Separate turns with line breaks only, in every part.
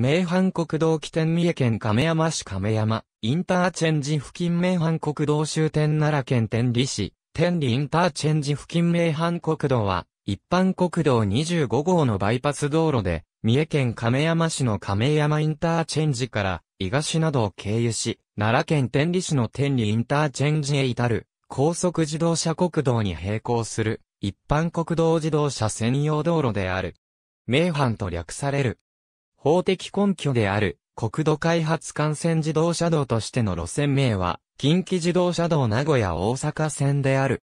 名阪国道起点三重県亀山市亀山、インターチェンジ付近名阪国道終点奈良県天理市、天理インターチェンジ付近名阪国道は、一般国道25号のバイパス道路で、三重県亀山市の亀山インターチェンジから、伊賀市などを経由し、奈良県天理市の天理インターチェンジへ至る、高速自動車国道に並行する、一般国道自動車専用道路である。名阪と略される。法的根拠である、国土開発幹線自動車道としての路線名は、近畿自動車道名古屋大阪線である。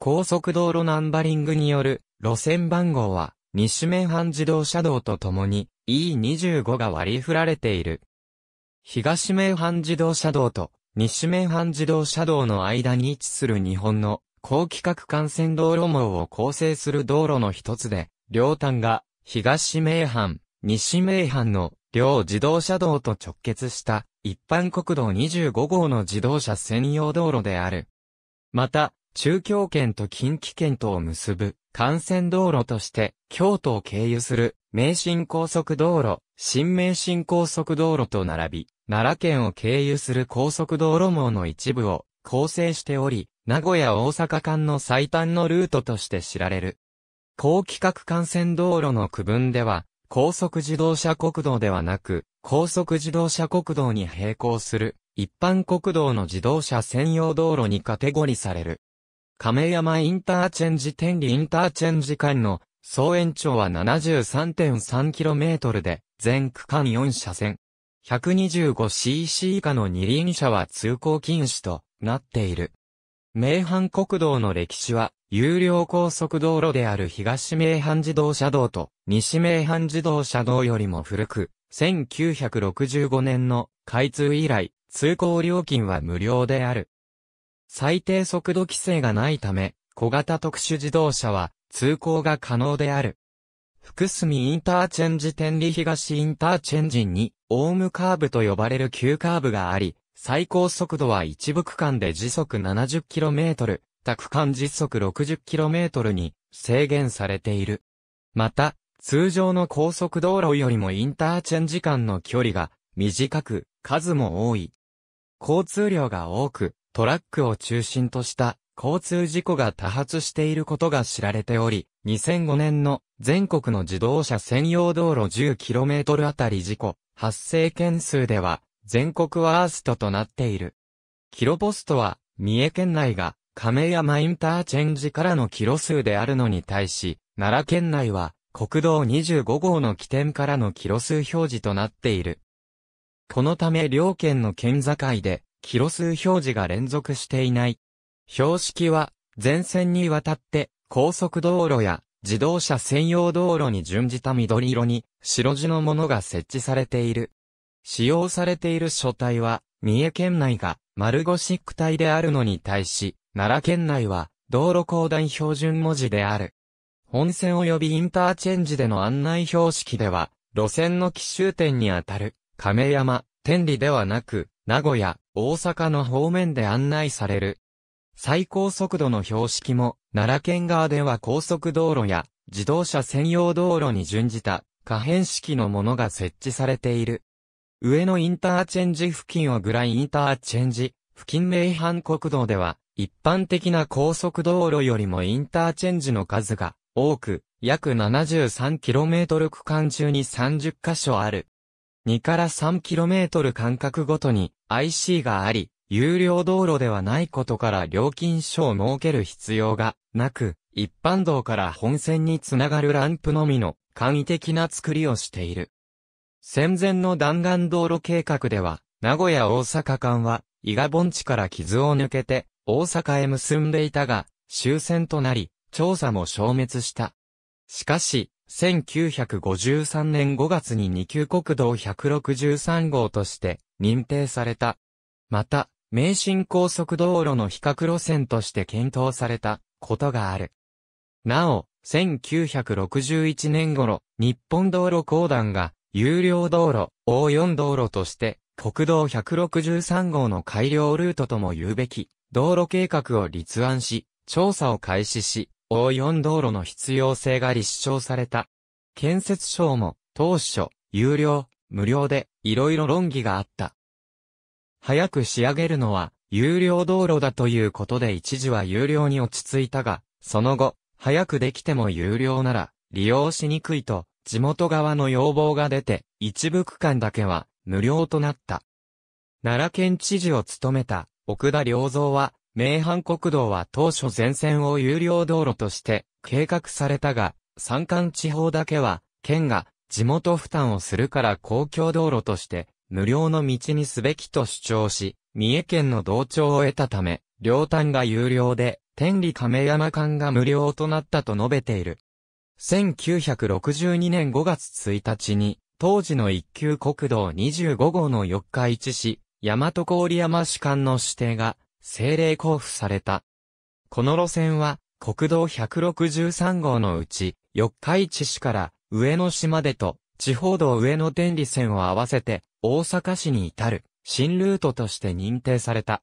高速道路ナンバリングによる路線番号は、西名阪自動車道とともに E25 が割り振られている。東名阪自動車道と西名阪自動車道の間に位置する日本の高規格幹線道路網を構成する道路の一つで、両端が東名阪、西名阪の両自動車道と直結した一般国道25号の自動車専用道路である。また、中京圏と近畿圏とを結ぶ幹線道路として京都を経由する名神高速道路、新名神高速道路と並び、奈良県を経由する高速道路網の一部を構成しており、名古屋大阪間の最短のルートとして知られる。高規格幹線道路の区分では、高速自動車国道ではなく、高速自動車国道に並行する、一般国道の自動車専用道路にカテゴリーされる。亀山インターチェンジ天理インターチェンジ間の総延長は 73.3km で、全区間4車線。125cc 以下の二輪車は通行禁止となっている。名阪国道の歴史は、有料高速道路である東名阪自動車道と西名阪自動車道よりも古く、1965年の開通以来、通行料金は無料である。最低速度規制がないため、小型特殊自動車は通行が可能である。福住インターチェンジ天理東インターチェンジに、オウムカーブと呼ばれる急カーブがあり、最高速度は一部区間で時速 70km、他区間時速 60km に制限されている。また、通常の高速道路よりもインターチェンジ間の距離が短く、数も多い。交通量が多く、トラックを中心とした交通事故が多発していることが知られており、2005年の全国の自動車専用道路 10km あたり事故発生件数では、全国ワーストとなっている。キロポストは、三重県内が、亀山インターチェンジからのキロ数であるのに対し、奈良県内は、国道25号の起点からのキロ数表示となっている。このため両県の県境で、キロ数表示が連続していない。標識は、前線にわたって、高速道路や自動車専用道路に準じた緑色に白地のものが設置されている。使用されている書体は、三重県内が丸ゴシック体であるのに対し、奈良県内は道路公団標準文字である。本線及びインターチェンジでの案内標識では、路線の奇襲点にあたる、亀山、天理ではなく、名古屋、大阪の方面で案内される。最高速度の標識も、奈良県側では高速道路や自動車専用道路に準じた可変式のものが設置されている。上野インターチェンジ付近をグラインターチェンジ、付近名阪国道では、一般的な高速道路よりもインターチェンジの数が多く、約 73km 区間中に30カ所ある。2から 3km 間隔ごとに IC があり、有料道路ではないことから料金所を設ける必要がなく、一般道から本線につながるランプのみの簡易的な作りをしている。戦前の弾丸道路計画では、名古屋大阪間は、伊賀盆地から傷を抜けて、大阪へ結んでいたが、終戦となり、調査も消滅した。しかし、1953年5月に二級国道163号として認定された。また、名神高速道路の比較路線として検討されたことがある。なお、1961年頃、日本道路公団が有料道路、横4道路として、国道163号の改良ルートとも言うべき、道路計画を立案し、調査を開始し、横4道路の必要性が立証された。建設省も、当初、有料、無料で、いろいろ論議があった。早く仕上げるのは、有料道路だということで一時は有料に落ち着いたが、その後、早くできても有料なら、利用しにくいと、地元側の要望が出て、一部区間だけは無料となった。奈良県知事を務めた奥田良造は、名阪国道は当初全線を有料道路として計画されたが、山間地方だけは、県が地元負担をするから公共道路として無料の道にすべきと主張し、三重県の同調を得たため、両端が有料で、天理亀山間が無料となったと述べている。1962年5月1日に、当時の一級国道25号の四日市市、大和郡山市間の指定が、政令交付された。この路線は、国道163号のうち、四日市市から上野市までと、地方道上野天理線を合わせて、大阪市に至る、新ルートとして認定された。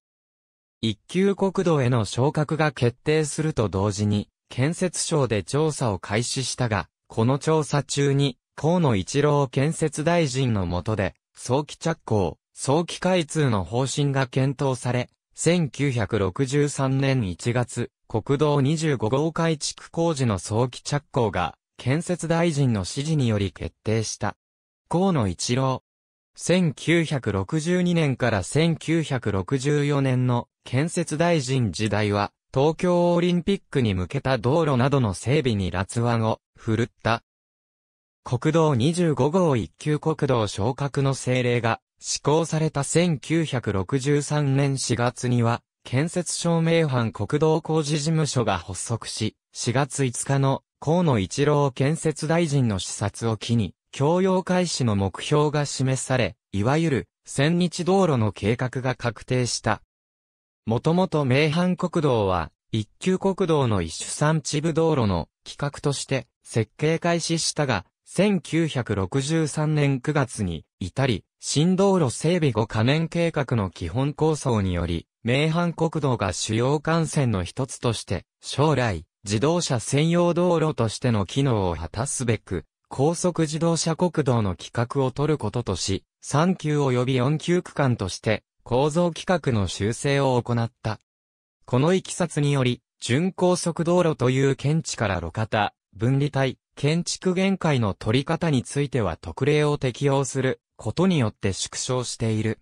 一級国道への昇格が決定すると同時に、建設省で調査を開始したが、この調査中に、河野一郎建設大臣の下で、早期着工、早期開通の方針が検討され、1963年1月、国道25号改築工事の早期着工が、建設大臣の指示により決定した。河野一郎。1962年から1964年の建設大臣時代は、東京オリンピックに向けた道路などの整備に辣腕を振るった。国道25号一級国道昇格の政令が施行された1963年4月には、建設証明班国道工事事務所が発足し、4月5日の河野一郎建設大臣の視察を機に、供用開始の目標が示され、いわゆる、千日道路の計画が確定した。もともと名阪国道は、一級国道の一種産地部道路の企画として設計開始したが、1963年9月に至り、新道路整備後仮面計画の基本構想により、名阪国道が主要幹線の一つとして、将来、自動車専用道路としての機能を果たすべく、高速自動車国道の規格を取ることとし、3級及び4級区間として、構造規格の修正を行った。この行きさつにより、巡航速道路という検知から路肩、分離帯、建築限界の取り方については特例を適用することによって縮小している。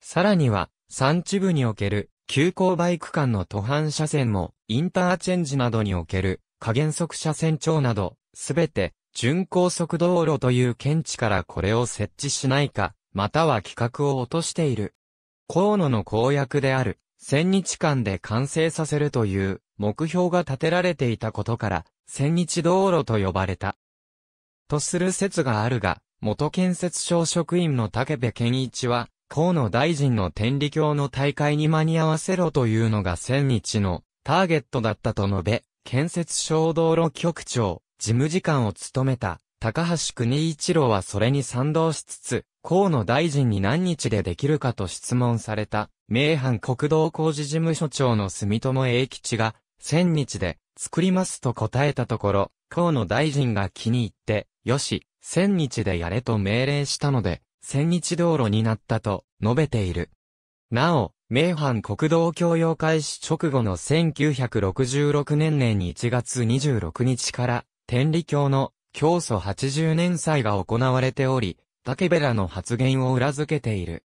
さらには、山地部における急行バイク間の途半車線も、インターチェンジなどにおける加減速車線長など、すべて、巡航速道路という検知からこれを設置しないか、または規格を落としている。河野の公約である、千日間で完成させるという目標が立てられていたことから、千日道路と呼ばれた。とする説があるが、元建設省職員の竹部健一は、河野大臣の天理教の大会に間に合わせろというのが千日のターゲットだったと述べ、建設省道路局長、事務次官を務めた高橋国一郎はそれに賛同しつつ、河野大臣に何日でできるかと質問された、名阪国道工事事務所長の住友栄吉が、千日で作りますと答えたところ、河野大臣が気に入って、よし、千日でやれと命令したので、千日道路になったと述べている。なお、名阪国道共用開始直後の1966年年1月26日から、天理教の教祖80年祭が行われており、竹べらの発言を裏付けている。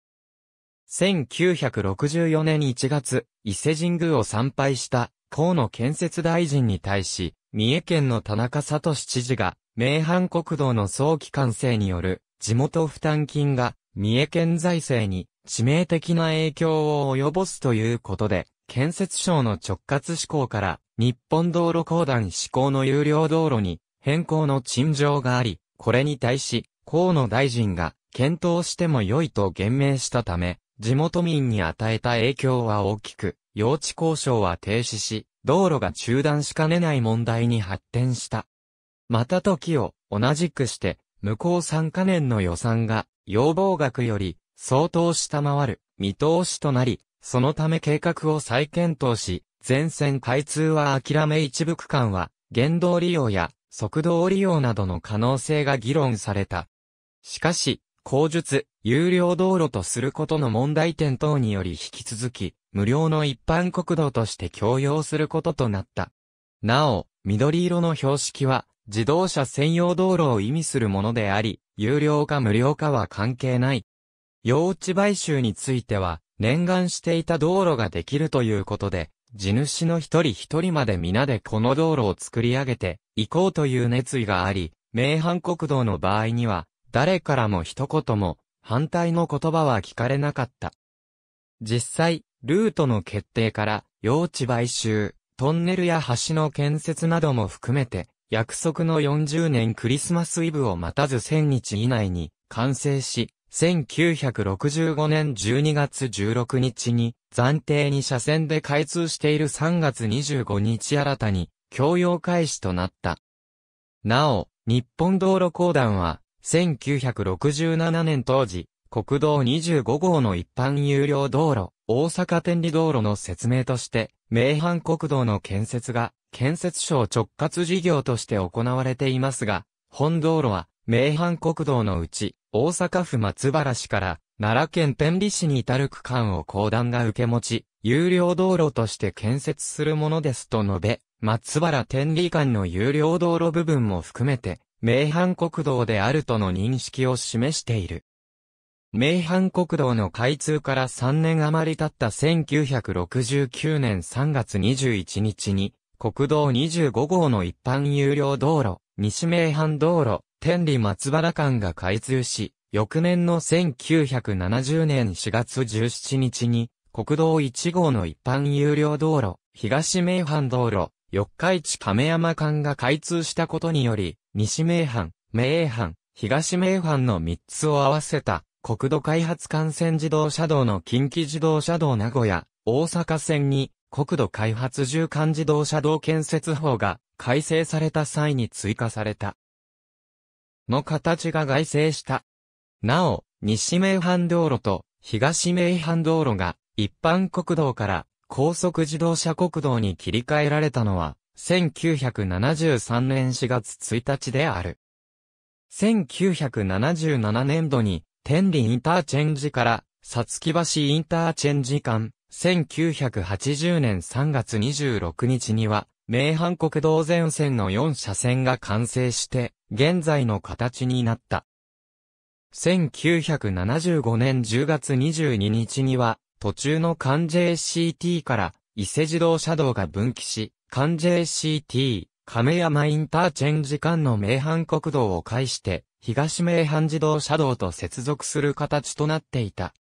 1964年1月、伊勢神宮を参拝した河野建設大臣に対し、三重県の田中里知事が、名阪国道の早期完成による地元負担金が三重県財政に致命的な影響を及ぼすということで、建設省の直轄施行から日本道路公団施行の有料道路に変更の陳情があり、これに対し、河野大臣が、検討しても良いと言明したため、地元民に与えた影響は大きく、用地交渉は停止し、道路が中断しかねない問題に発展した。また時を同じくして、向こう3カ年の予算が要望額より相当下回る見通しとなり、そのため計画を再検討し、全線開通は諦め一部区間は、原動利用や度を利用などの可能性が議論された。しかし、工述、有料道路とすることの問題点等により引き続き、無料の一般国道として共用することとなった。なお、緑色の標識は、自動車専用道路を意味するものであり、有料か無料かは関係ない。用地買収については、念願していた道路ができるということで、地主の一人一人まで皆でこの道路を作り上げて行こうという熱意があり、名阪国道の場合には、誰からも一言も、反対の言葉は聞かれなかった。実際、ルートの決定から、用地買収、トンネルや橋の建設なども含めて、約束の40年クリスマスイブを待たず1000日以内に完成し、1965年12月16日に、暫定に車線で開通している3月25日新たに、供用開始となった。なお、日本道路公団は、1967年当時、国道25号の一般有料道路、大阪天理道路の説明として、名阪国道の建設が、建設省直轄事業として行われていますが、本道路は、名阪国道のうち、大阪府松原市から奈良県天理市に至る区間を公団が受け持ち、有料道路として建設するものですと述べ、松原天理間の有料道路部分も含めて、名阪国道であるとの認識を示している。名阪国道の開通から3年余り経った1969年3月21日に、国道25号の一般有料道路、西名阪道路、天理松原間が開通し、翌年の1970年4月17日に、国道1号の一般有料道路、東名阪道路、四日市亀山間が開通したことにより、西名阪、名阪、東名阪の3つを合わせた、国土開発幹線自動車道の近畿自動車道名古屋、大阪線に、国土開発縦貫自動車道建設法が改正された際に追加された。の形が外生した。なお、西名阪道路と東名阪道路が一般国道から高速自動車国道に切り替えられたのは、1973年4月1日である。1977年度に、天理インターチェンジから、さつき橋インターチェンジ間、1980年3月26日には、名阪国道前線の4車線が完成して、現在の形になった。1975年10月22日には、途中の関 JCT から伊勢自動車道が分岐し、関 JCT、亀山インターチェンジ間の名阪国道を介して、東名阪自動車道と接続する形となっていた。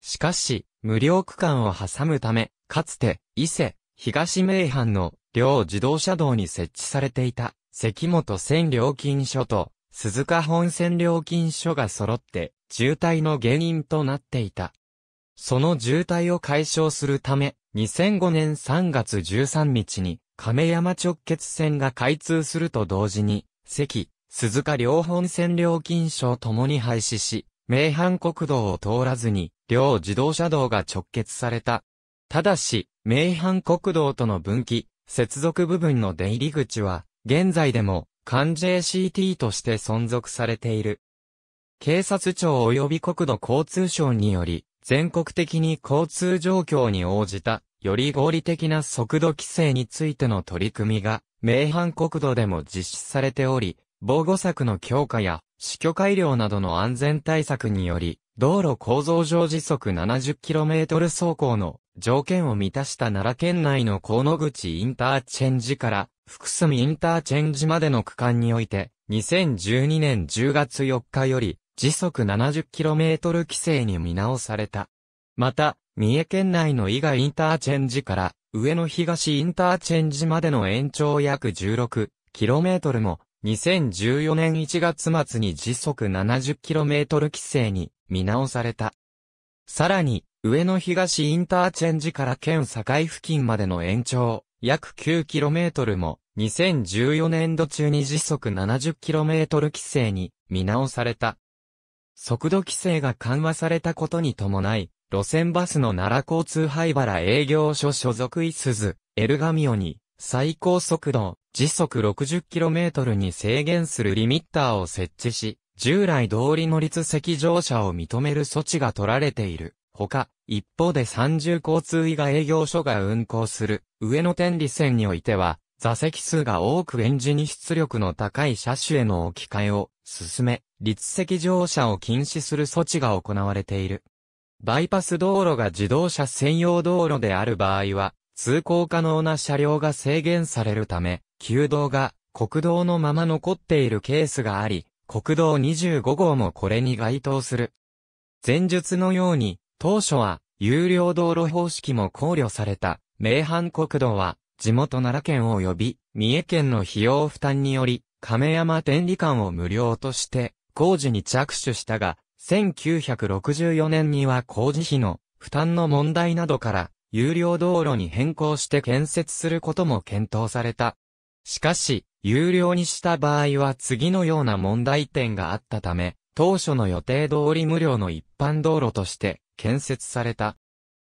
しかし、無料区間を挟むため、かつて、伊勢、東名阪の両自動車道に設置されていた関本線料金所と鈴鹿本線料金所が揃って渋滞の原因となっていた。その渋滞を解消するため、2005年3月13日に亀山直結線が開通すると同時に、関、鈴鹿両本線料金所ともに廃止し、名阪国道を通らずに、両自動車道が直結されたただし、名阪国道との分岐、接続部分の出入り口は、現在でも、関 JCT として存続されている。警察庁及び国土交通省により、全国的に交通状況に応じた、より合理的な速度規制についての取り組みが、名阪国土でも実施されており、防護策の強化や、死去改良などの安全対策により、道路構造上時速 70km 走行の条件を満たした奈良県内の河野口インターチェンジから福住インターチェンジまでの区間において、2012年10月4日より時速 70km 規制に見直された。また、三重県内の伊賀インターチェンジから上野東インターチェンジまでの延長約 16km も2014年1月末に時速 70km 規制に見直された。さらに、上野東インターチェンジから県境付近までの延長、約 9km も、2014年度中に時速 70km 規制に見直された。速度規制が緩和されたことに伴い、路線バスの奈良交通灰原営業所所属いすず、エルガミオに、最高速度、時速 60km に制限するリミッターを設置し、従来通りの立席乗車を認める措置が取られている。ほか、一方で三重交通以外営業所が運行する上野天理線においては、座席数が多くエンジ出力の高い車種への置き換えを進め、立席乗車を禁止する措置が行われている。バイパス道路が自動車専用道路である場合は、通行可能な車両が制限されるため、旧道が国道のまま残っているケースがあり、国道25号もこれに該当する。前述のように、当初は、有料道路方式も考慮された、名阪国道は、地元奈良県及び、三重県の費用負担により、亀山天理館を無料として、工事に着手したが、1964年には工事費の負担の問題などから、有料道路に変更して建設することも検討された。しかし、有料にした場合は次のような問題点があったため、当初の予定通り無料の一般道路として建設された。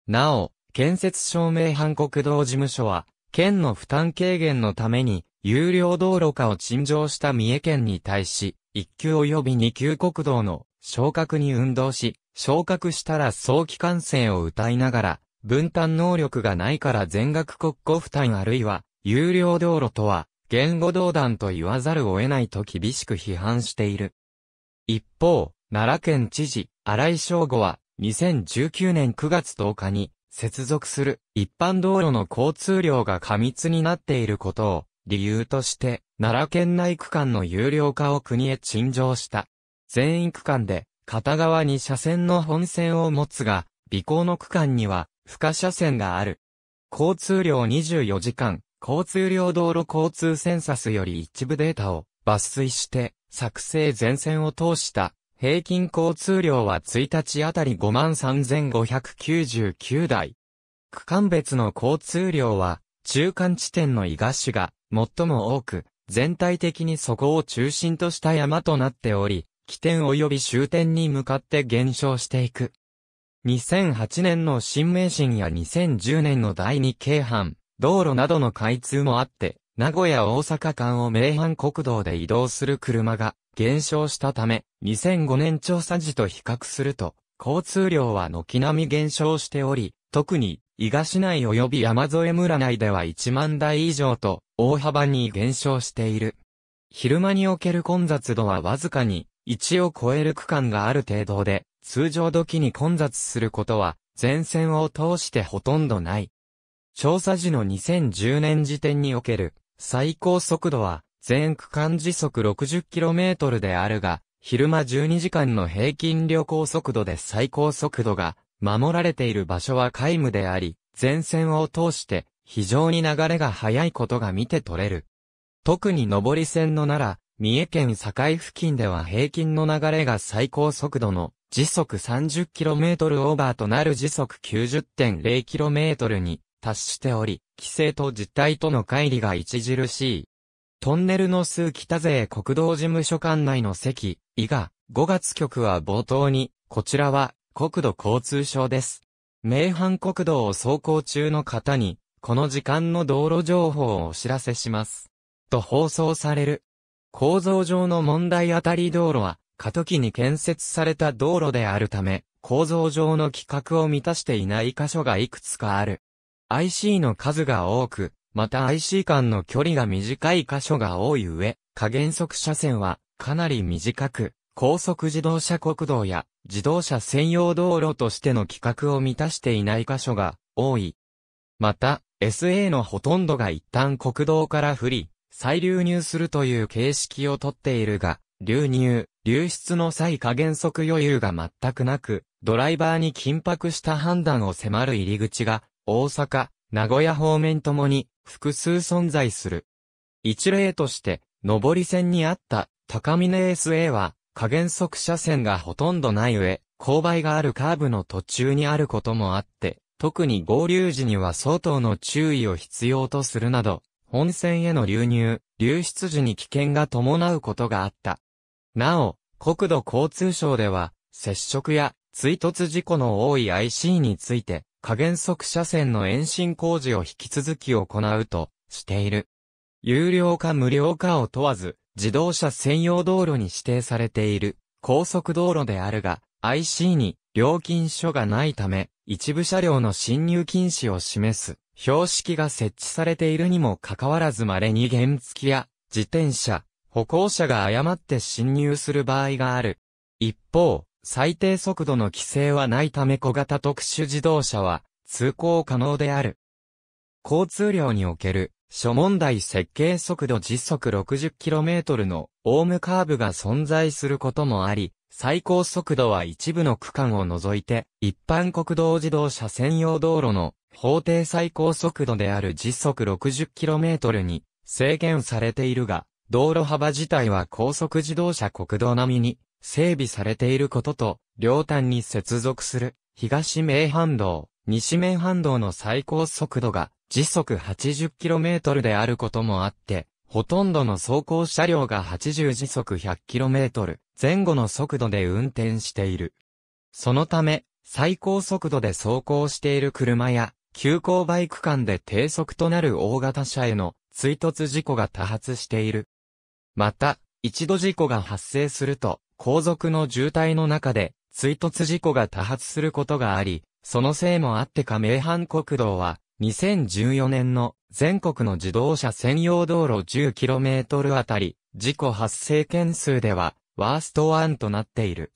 なお、建設証明反国道事務所は、県の負担軽減のために、有料道路化を陳情した三重県に対し、1級及び2級国道の昇格に運動し、昇格したら早期完成を謳いながら、分担能力がないから全額国庫負担あるいは、有料道路とは、言語道断と言わざるを得ないと厳しく批判している。一方、奈良県知事、荒井翔吾は、2019年9月10日に、接続する一般道路の交通量が過密になっていることを理由として、奈良県内区間の有料化を国へ陳情した。全域区間で片側に車線の本線を持つが、尾行の区間には不可車線がある。交通量24時間、交通量道路交通センサスより一部データを抜粋して、作成前線を通した平均交通量は1日あたり53,599台。区間別の交通量は、中間地点の伊賀市が最も多く、全体的にそこを中心とした山となっており、起点及び終点に向かって減少していく。2008年の新名神や2010年の第二京阪、道路などの開通もあって、名古屋大阪間を名阪国道で移動する車が減少したため、2005年調査時と比較すると、交通量は軒並み減少しており、特に、伊賀市内及び山添村内では1万台以上と、大幅に減少している。昼間における混雑度はわずかに、1を超える区間がある程度で、通常時に混雑することは、前線を通してほとんどない。調査時の2010年時点における、最高速度は、全区間時速 60km であるが、昼間12時間の平均旅行速度で最高速度が守られている場所は皆無であり、前線を通して非常に流れが速いことが見て取れる。特に上り線のなら、三重県境付近では平均の流れが最高速度の時速 30km オーバーとなる時速 90.0km に達しており、規制と実態との乖離が著しい。トンネルの数北勢国道事務所管内の席、伊賀、5月局は冒頭に、こちらは国土交通省です。名阪国道を走行中の方に、この時間の道路情報をお知らせします。と放送される。構造上の問題あたり道路は、過渡期に建設された道路であるため、構造上の規格を満たしていない箇所がいくつかある。IC の数が多く、また IC 間の距離が短い箇所が多い上、加減速車線はかなり短く、高速自動車国道や自動車専用道路としての規格を満たしていない箇所が多い。また、SA のほとんどが一旦国道から降り、再流入するという形式をとっているが、流入、流出の際加減速余裕が全くなく、ドライバーに緊迫した判断を迫る入り口が大阪、名古屋方面ともに複数存在する。一例として、上り線にあった高峰 SA は、加減速車線がほとんどない上、勾配があるカーブの途中にあることもあって、特に合流時には相当の注意を必要とするなど、本線への流入、流出時に危険が伴うことがあった。なお、国土交通省では、接触や追突事故の多い IC について、加減速車線の延伸工事を引き続き行うとしている。有料か無料かを問わず、自動車専用道路に指定されている高速道路であるが、IC に料金書がないため、一部車両の進入禁止を示す標識が設置されているにもかかわらず稀に原付きや自転車、歩行者が誤って進入する場合がある。一方、最低速度の規制はないため小型特殊自動車は通行可能である。交通量における諸問題設計速度時速 60km のオームカーブが存在することもあり、最高速度は一部の区間を除いて、一般国道自動車専用道路の法定最高速度である時速 60km に制限されているが、道路幅自体は高速自動車国道並みに整備されていることと、両端に接続する、東名阪道、西名阪道の最高速度が時速 80km であることもあって、ほとんどの走行車両が80時速 100km 前後の速度で運転している。そのため、最高速度で走行している車や、急行バイク間で低速となる大型車への追突事故が多発している。また、一度事故が発生すると、後続の渋滞の中で、追突事故が多発することがあり、そのせいもあってか名阪国道は、2014年の全国の自動車専用道路 10km あたり、事故発生件数では、ワースト1となっている。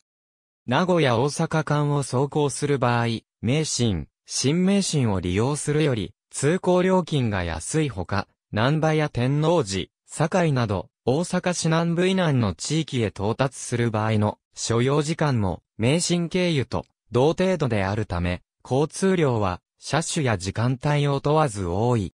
名古屋大阪間を走行する場合、名神、新名神を利用するより、通行料金が安いほか、南波や天王寺、堺など、大阪市南部以南の地域へ到達する場合の所要時間も、名神経由と同程度であるため、交通量は、車種や時間帯を問わず多い。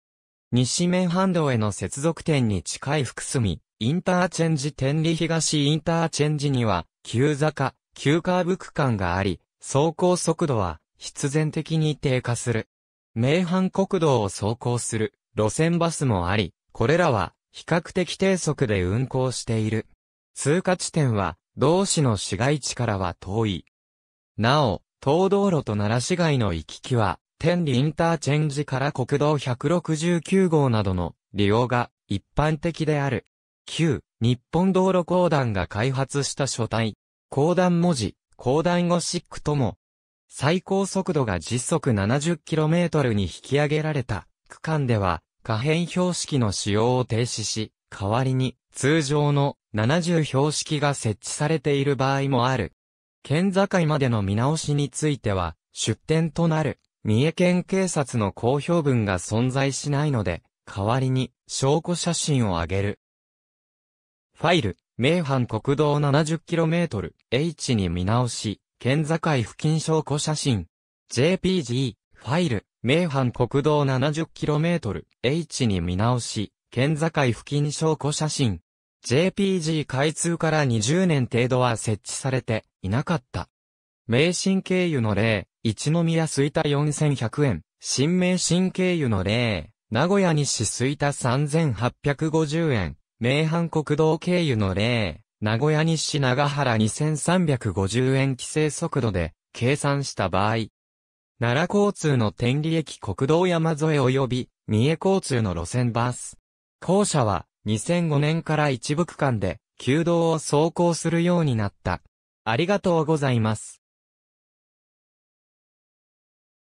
西面半道への接続点に近い福住、インターチェンジ天理東インターチェンジには、急坂、急カーブ区間があり、走行速度は、必然的に低下する。名阪国道を走行する、路線バスもあり、これらは、比較的低速で運行している。通過地点は、同市の市街地からは遠い。なお、東道路と奈良市街の行き来は、天理インターチェンジから国道169号などの利用が一般的である。旧、日本道路公団が開発した書体、公団文字、公団ゴシックとも、最高速度が時速 70km に引き上げられた区間では、可変標識の使用を停止し、代わりに通常の70標識が設置されている場合もある。県境までの見直しについては、出典となる三重県警察の公表文が存在しないので、代わりに証拠写真をあげる。ファイル、名阪国道 70km H に見直し、県境付近証拠写真。JPG、ファイル、名阪国道 70km、H に見直し、県境付近証拠写真。JPG 開通から20年程度は設置されていなかった。名神経由の例、一宮水田4100円、新名神経由の例、名古屋西水田3850円、名阪国道経由の例、名古屋西長原2350円規制速度で計算した場合、奈良交通の天理駅国道山沿い及び、三重交通の路線バス。校舎は、2005年から一部区間で、旧道を走行するようになった。ありがとうございます。